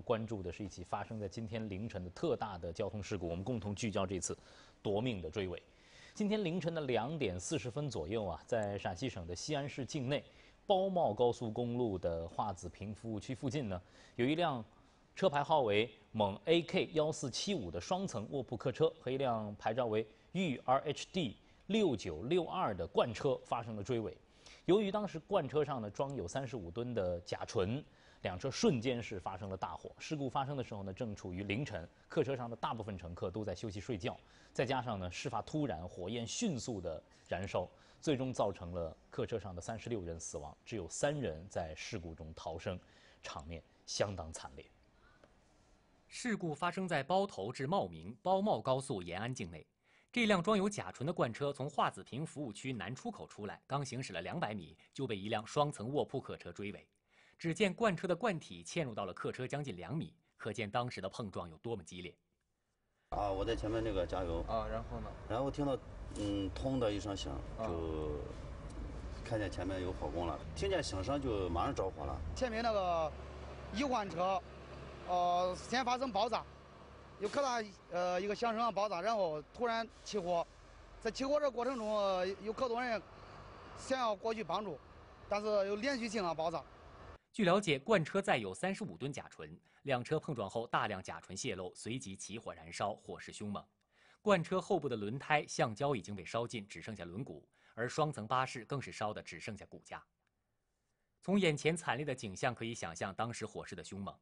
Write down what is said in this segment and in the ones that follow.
关注的是一起发生在今天凌晨的特大的交通事故，我们共同聚焦这次夺命的追尾。今天凌晨的两点四十分左右啊，在陕西省的西安市境内，包茂高速公路的化子坪服务区附近呢，有一辆车牌号为蒙 AK 幺四七五的双层卧铺客车和一辆牌照为豫 RHD 六九六二的罐车发生了追尾。由于当时罐车上呢装有三十五吨的甲醇，两车瞬间是发生了大火。事故发生的时候呢，正处于凌晨，客车上的大部分乘客都在休息睡觉，再加上呢事发突然，火焰迅速的燃烧，最终造成了客车上的三十六人死亡，只有三人在事故中逃生，场面相当惨烈。事故发生在包头至茂名包茂高速延安境内。这辆装有甲醇的罐车从化子坪服务区南出口出来，刚行驶了两百米就被一辆双层卧铺客车追尾。只见罐车的罐体嵌入到了客车将近两米，可见当时的碰撞有多么激烈。啊，我在前面那个加油啊，然后呢？然后听到嗯“通”的一声响，就看见前面有火光了，听见响声就马上着火了。前面那个油罐车，呃，先发生爆炸。有可大呃一个响声啊爆炸，然后突然起火，在起火这过程中有可多人想要过去帮助，但是又连续性常爆炸。据了解，罐车载有三十五吨甲醇，两车碰撞后大量甲醇泄漏，随即起火燃烧，火势凶猛。罐车后部的轮胎橡胶已经被烧尽，只剩下轮毂；而双层巴士更是烧得只剩下骨架。从眼前惨烈的景象可以想象当时火势的凶猛。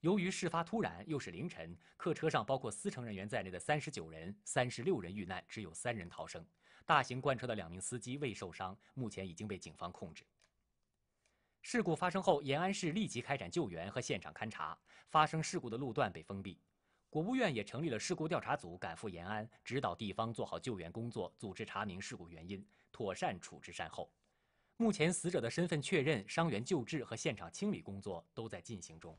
由于事发突然，又是凌晨，客车上包括司乘人员在内的三十九人，三十六人遇难，只有三人逃生。大型罐车的两名司机未受伤，目前已经被警方控制。事故发生后，延安市立即开展救援和现场勘查，发生事故的路段被封闭。国务院也成立了事故调查组，赶赴延安，指导地方做好救援工作，组织查明事故原因，妥善处置善后。目前，死者的身份确认、伤员救治和现场清理工作都在进行中。